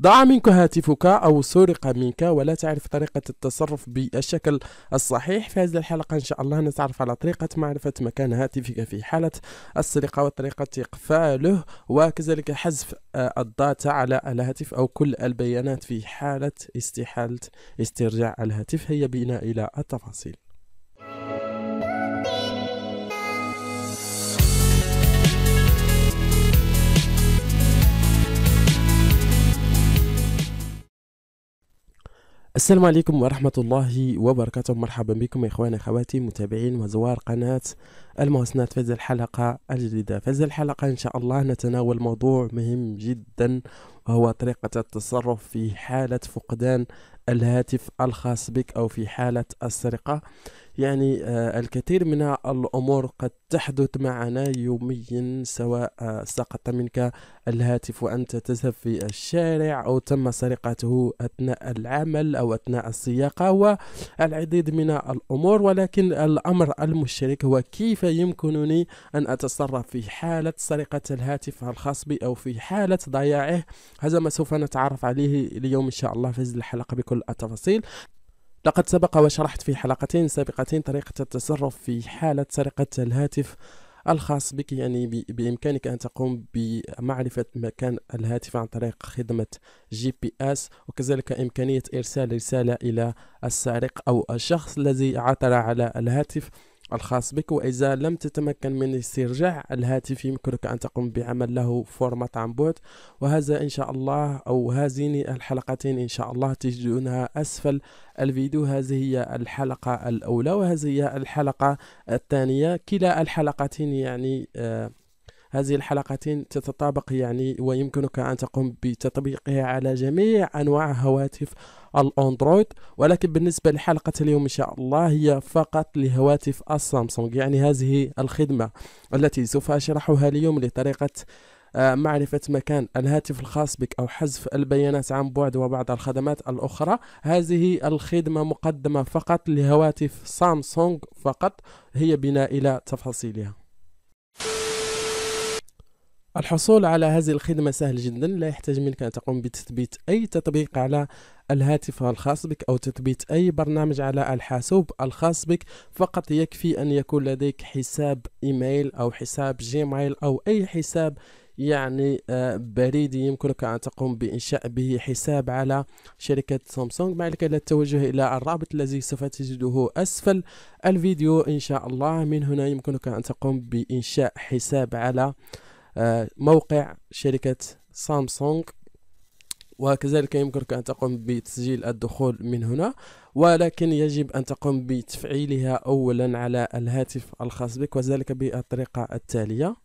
ضاع منك هاتفك أو سرق منك ولا تعرف طريقة التصرف بالشكل الصحيح في هذه الحلقة إن شاء الله نتعرف على طريقة معرفة مكان هاتفك في حالة السرقة وطريقة إقفاله وكذلك حذف آه، الداتا على الهاتف أو كل البيانات في حالة استحالة استرجاع الهاتف هيا بنا إلى التفاصيل السلام عليكم ورحمة الله وبركاته مرحبا بكم إخواني أخواتي متابعين وزوار قناة الموسنات فاز الحلقة الجديدة فاز الحلقة إن شاء الله نتناول موضوع مهم جدا وهو طريقة التصرف في حالة فقدان الهاتف الخاص بك أو في حالة السرقة يعني آه، الكثير من الأمور قد تحدث معنا يوميا سواء آه، سقط منك الهاتف وأنت تذهب في الشارع أو تم سرقته أثناء العمل أو أثناء السياقة والعديد من الأمور ولكن الأمر المشترك هو كيف يمكنني أن أتصرف في حالة سرقة الهاتف الخاص بي أو في حالة ضياعه هذا ما سوف نتعرف عليه اليوم إن شاء الله في هذه الحلقة بكل التفاصيل لقد سبق وشرحت في حلقتين سابقتين طريقة التصرف في حالة سرقة الهاتف الخاص بك يعني بإمكانك أن تقوم بمعرفة مكان الهاتف عن طريق خدمة جي بي اس وكذلك إمكانية إرسال رسالة إلى السارق أو الشخص الذي عثر على الهاتف الخاص بك وإذا لم تتمكن من استرجاع الهاتف يمكنك أن تقوم بعمل له فورمات عن بعد وهذا إن شاء الله أو هذين الحلقتين إن شاء الله تجدونها أسفل الفيديو هذه هي الحلقة الأولى وهذه هي الحلقة الثانية كلا الحلقتين يعني آه هذه الحلقتين تتطابق يعني ويمكنك أن تقوم بتطبيقها على جميع أنواع هواتف الأندرويد ولكن بالنسبة لحلقة اليوم إن شاء الله هي فقط لهواتف السامسونج يعني هذه الخدمة التي سوف أشرحها اليوم لطريقة آه، معرفة مكان الهاتف الخاص بك أو حذف البيانات عن بعد وبعض الخدمات الأخرى هذه الخدمة مقدمة فقط لهواتف سامسونج فقط هي بنا إلى تفاصيلها الحصول على هذه الخدمة سهل جدا لا يحتاج منك أن تقوم بتثبيت أي تطبيق على الهاتف الخاص بك أو تثبيت أي برنامج على الحاسوب الخاص بك فقط يكفي أن يكون لديك حساب إيميل أو حساب جيميل أو أي حساب يعني آه، بريدي يمكنك أن تقوم بإنشاء به حساب على شركة سامسونج معلك لا التوجه إلى الرابط الذي سوف تجده أسفل الفيديو إن شاء الله من هنا يمكنك أن تقوم بإنشاء حساب على موقع شركة سامسونج وكذلك يمكنك أن تقوم بتسجيل الدخول من هنا ولكن يجب أن تقوم بتفعيلها أولا على الهاتف الخاص بك وذلك بالطريقة التالية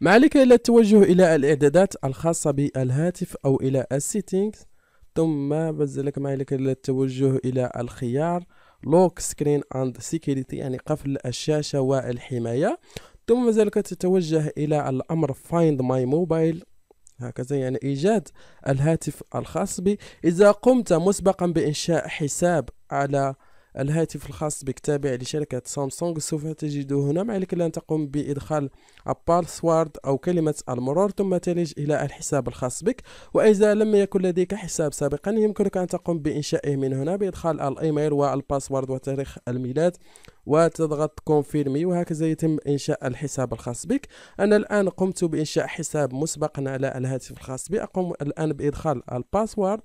ما عليك إلا التوجه إلى الإعدادات الخاصة بالهاتف أو إلى السيتينغز ثم بذلك ما عليك إلا التوجه إلى الخيار لوك سكرين اند سيكيورتي يعني قفل الشاشة والحماية ثم ذلك تتوجه إلى الأمر فايند ماي موبايل هكذا يعني إيجاد الهاتف الخاص بي إذا قمت مسبقا بإنشاء حساب على الهاتف الخاص بك تابع لشركة سامسونج سوف تجده هنا ما عليك أن تقوم بإدخال الباسورد أو كلمة المرور ثم تلج إلى الحساب الخاص بك وإذا لم يكن لديك حساب سابقا يمكنك أن تقوم بإنشائه من هنا بإدخال الإيميل والباسورد وتاريخ الميلاد وتضغط كونفيرمي وهكذا يتم انشاء الحساب الخاص بك انا الان قمت بانشاء حساب مسبقا على الهاتف الخاص بي اقوم الان بادخال الباسورد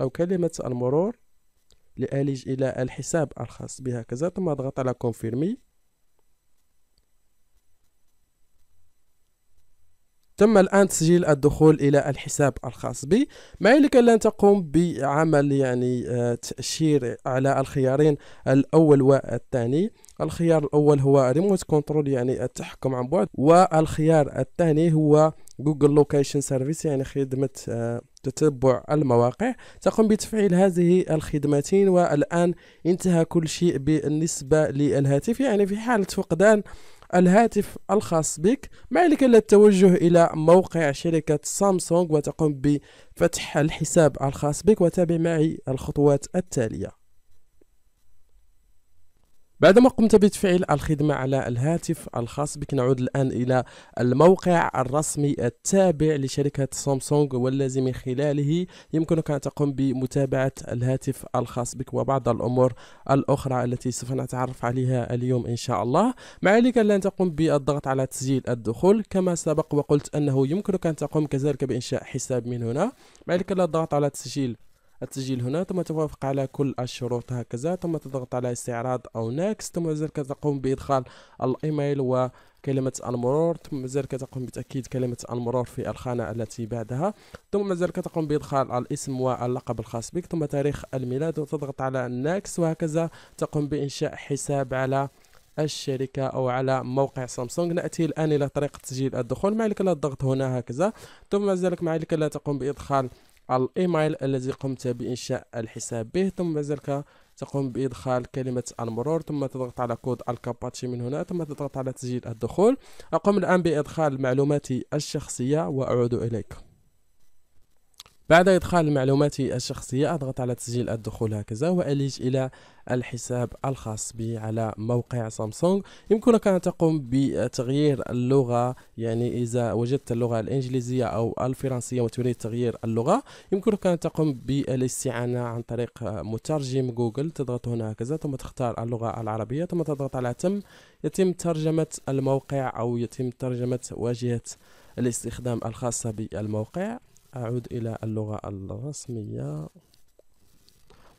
او كلمه المرور لألج إلى الحساب الخاص بي هكذا ثم أضغط على كونفيرمي تم الآن تسجيل الدخول إلى الحساب الخاص بي ما عليك إلا أن تقوم بعمل يعني آه، تأشير على الخيارين الأول والثاني الخيار الأول هو ريموت كنترول يعني التحكم عن بعد والخيار الثاني هو جوجل لوكيشن سيرفيس يعني خدمة آه، تتبع المواقع تقوم بتفعيل هذه الخدمتين والآن انتهى كل شيء بالنسبة للهاتف يعني في حالة فقدان الهاتف الخاص بك ما عليك الا التوجه الى موقع شركة سامسونج وتقوم بفتح الحساب الخاص بك وتابع معي الخطوات التالية بعدما قمت بتفعيل الخدمة على الهاتف الخاص بك نعود الآن إلى الموقع الرسمي التابع لشركة سامسونج والذي من خلاله يمكنك أن تقوم بمتابعة الهاتف الخاص بك وبعض الأمور الأخرى التي سوف نتعرف عليها اليوم إن شاء الله مع ذلك لن تقوم بالضغط على تسجيل الدخول كما سبق وقلت أنه يمكنك أن تقوم كذلك بإنشاء حساب من هنا مع ذلك لا الضغط على تسجيل التسجيل هنا ثم توافق على كل الشروط هكذا ثم تضغط على استعراض او ناكس ثم ذلك تقوم بادخال الايميل و كلمة المرور ثم ذلك تقوم بتأكيد كلمة المرور في الخانة التي بعدها ثم ذلك تقوم بإدخال الاسم واللقب الخاص بك ثم تاريخ الميلاد وتضغط على ناكس وهكذا تقوم بإنشاء حساب على الشركة أو على موقع سامسونج نأتي الآن إلى طريقة تسجيل الدخول ما عليك إلا الضغط هنا هكذا ثم ذلك ما عليك إلا تقوم بإدخال على الإيميل الذي قمت بإنشاء الحساب به ثم ذلك تقوم بإدخال كلمة المرور ثم تضغط على كود الكاباتشي من هنا ثم تضغط على تسجيل الدخول أقوم الآن بإدخال معلوماتي الشخصية وأعود إليك بعد إدخال معلوماتي الشخصية أضغط على تسجيل الدخول هكذا وأليج إلى الحساب الخاص بي على موقع سامسونج يمكنك أن تقوم بتغيير اللغة يعني إذا وجدت اللغة الإنجليزية أو الفرنسية وتريد تغيير اللغة يمكنك أن تقوم بالاستعانة عن طريق مترجم جوجل تضغط هنا هكذا ثم تختار اللغة العربية ثم تضغط على تم يتم ترجمة الموقع أو يتم ترجمة واجهة الاستخدام الخاصة بالموقع أعود إلى اللغة الرسمية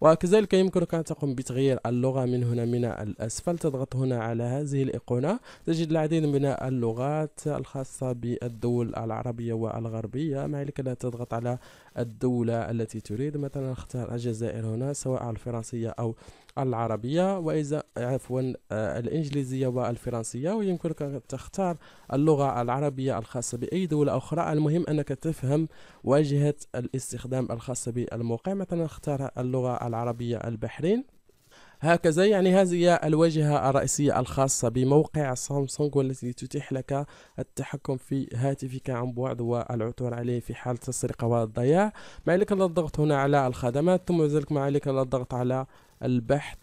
وكذلك يمكنك أن تقوم بتغيير اللغة من هنا من الأسفل تضغط هنا على هذه الأيقونة تجد العديد من اللغات الخاصة بالدول العربية والغربية ما عليك لا تضغط على الدولة التي تريد مثلا اختار الجزائر هنا سواء الفرنسية أو العربية وإذا عفوا آه، الإنجليزية والفرنسية ويمكنك أن تختار اللغة العربية الخاصة بأي دولة أخرى المهم أنك تفهم واجهة الاستخدام الخاصة بالموقع مثلا اختار اللغة العربية البحرين هكذا يعني هذه هي الواجهة الرئيسية الخاصة بموقع سامسونج والتي تتيح لك التحكم في هاتفك عن بعد والعثور عليه في حالة السرقة والضياع ما عليك إلا الضغط هنا على الخدمات ثم ذلك ما عليك إلا الضغط على البحث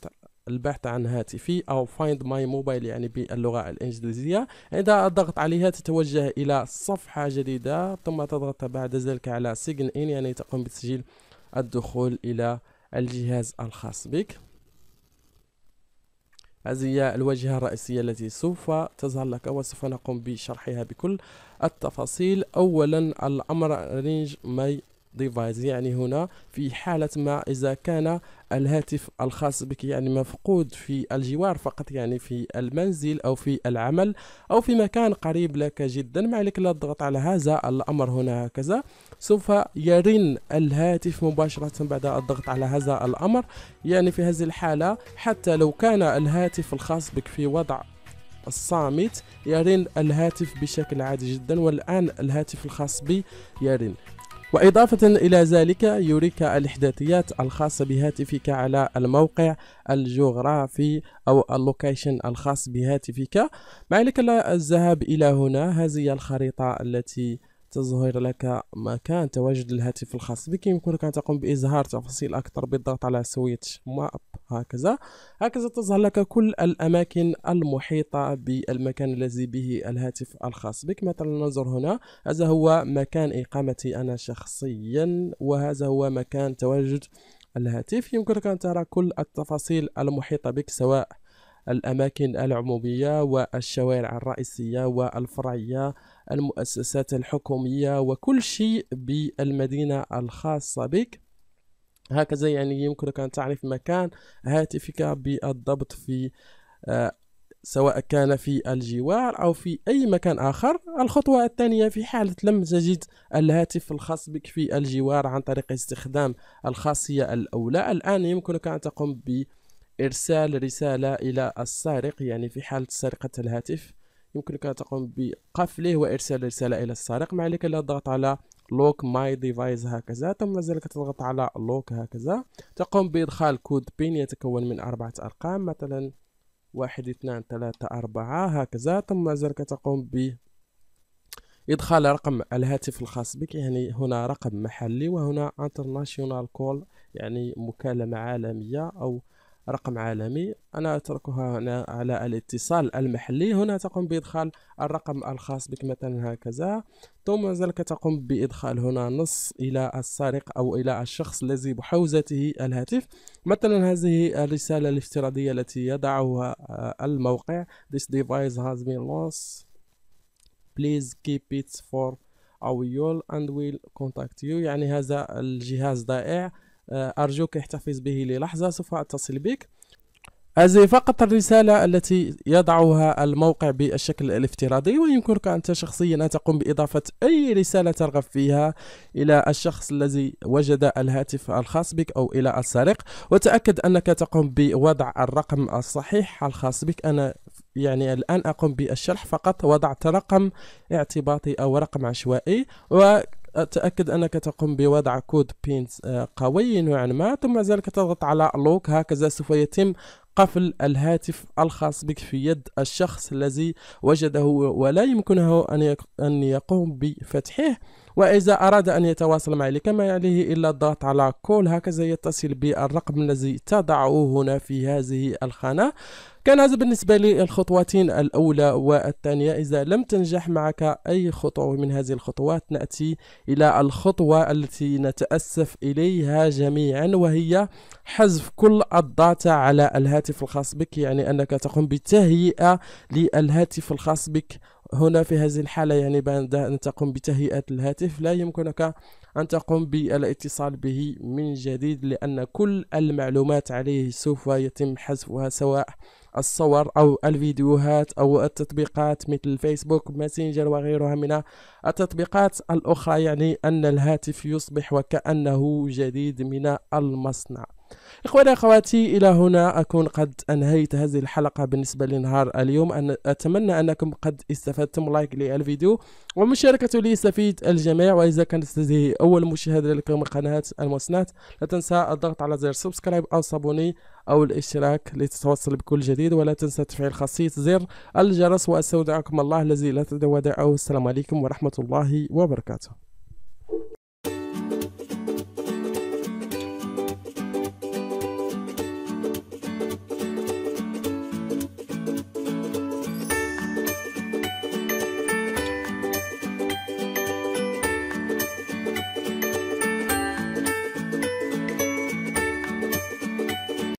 البحث عن هاتفي أو Find My Mobile يعني باللغة الإنجليزية عند يعني الضغط عليها تتوجه إلى صفحة جديدة ثم تضغط بعد ذلك على Sign In يعني تقوم بتسجيل الدخول إلى الجهاز الخاص بك هذه الواجهة الرئيسية التي سوف تظهر لك وسوف نقوم بشرحها بكل التفاصيل أولا الأمر رينج ماي ديفايس يعني هنا في حالة ما إذا كان الهاتف الخاص بك يعني مفقود في الجوار فقط يعني في المنزل أو في العمل أو في مكان قريب لك جدا ما عليك لا تضغط على هذا الأمر هنا هكذا سوف يرن الهاتف مباشرة بعد الضغط على هذا الأمر يعني في هذه الحالة حتى لو كان الهاتف الخاص بك في وضع الصامت يرن الهاتف بشكل عادي جدا والآن الهاتف الخاص بي يرن وإضافة إلى ذلك يريك الإحداثيات الخاصة بهاتفك على الموقع الجغرافي أو اللوكيشن الخاص بهاتفك ما عليك الذهاب إلى هنا هذه الخريطة التي تظهر لك مكان تواجد الهاتف الخاص بك يمكنك أن تقوم بإظهار تفاصيل أكثر بالضغط على سويتش ماب هكذا هكذا تظهر لك كل الأماكن المحيطة بالمكان الذي به الهاتف الخاص بك مثلا ننظر هنا هذا هو مكان إقامتي أنا شخصيا وهذا هو مكان تواجد الهاتف يمكنك أن ترى كل التفاصيل المحيطة بك سواء الأماكن العمومية والشوارع الرئيسية والفرعية المؤسسات الحكومية وكل شيء بالمدينة الخاصة بك هكذا يعني يمكنك أن تعرف مكان هاتفك بالضبط في آه، سواء كان في الجوار أو في أي مكان آخر الخطوة الثانية في حالة لم تجد الهاتف الخاص بك في الجوار عن طريق استخدام الخاصية الأولى الآن يمكنك أن تقوم بإرسال رسالة إلى السارق يعني في حالة سرقة الهاتف يمكنك أن تقوم بقفله وإرسال رسالة إلى السارق ما عليك إلا الضغط على لوك ماي ديفايس هكذا ثم ذلك تضغط على لوك هكذا تقوم بإدخال كود بين يتكون من أربعة أرقام مثلا واحد اثنان ثلاثة أربعة هكذا ثم ذلك تقوم ب إدخال رقم الهاتف الخاص بك يعني هنا رقم محلي وهنا انترناشيونال كول يعني مكالمة عالمية أو رقم عالمي أنا أتركها هنا على الاتصال المحلي هنا تقوم بإدخال الرقم الخاص بك مثلا هكذا ثم ذلك تقوم بإدخال هنا نص إلى السارق أو إلى الشخص الذي بحوزته الهاتف مثلا هذه الرسالة الافتراضية التي يضعها آه، الموقع This device has been lost Please keep it for our all and will contact you يعني هذا الجهاز ضائع آه، أرجوك احتفظ به للحظة سوف أتصل بك هذه فقط الرسالة التي يضعها الموقع بالشكل الافتراضي ويمكنك أنت شخصيا أن تقوم بإضافة أي رسالة ترغب فيها إلى الشخص الذي وجد الهاتف الخاص بك أو إلى السارق وتأكد أنك تقوم بوضع الرقم الصحيح الخاص بك أنا يعني الآن أقوم بالشرح فقط وضعت رقم اعتباطي أو رقم عشوائي و تأكد أنك تقوم بوضع كود بينز آه، قوي نوعا ما ثم ذلك تضغط على لوك هكذا سوف يتم قفل الهاتف الخاص بك في يد الشخص الذي وجده ولا يمكنه أن يقوم بفتحه وإذا أراد أن يتواصل معي كما عليه إلا الضغط على كول هكذا يتصل بالرقم الذي تضعه هنا في هذه الخانة كان هذا بالنسبة لي الخطوتين الأولى والثانية إذا لم تنجح معك أي خطوة من هذه الخطوات نأتي إلى الخطوة التي نتأسف إليها جميعا وهي حذف كل الداتا على الهاتف الخاص بك يعني أنك تقوم بتهيئة للهاتف الخاص بك هنا في هذه الحالة يعني بعد أن تقوم بتهيئة الهاتف لا يمكنك أن تقوم بالاتصال به من جديد لأن كل المعلومات عليه سوف يتم حذفها سواء الصور أو الفيديوهات أو التطبيقات مثل فيسبوك ماسنجر وغيرها من التطبيقات الأخرى يعني أن الهاتف يصبح وكأنه جديد من المصنع إخواني أخواتي إلى هنا أكون قد أنهيت هذه الحلقة بالنسبة لنهار اليوم أن أتمنى أنكم قد استفدتم لايك للفيديو ومشاركة ليستفيد الجميع وإذا كانت هذه أول مشاهدة لكم قناة المسنات لا تنسى الضغط على زر سبسكرايب أو صابوني أو الاشتراك لتتوصل بكل جديد ولا تنسى تفعيل خاصية زر الجرس وأستودعكم الله الذي لا دعوه السلام عليكم ورحمة الله وبركاته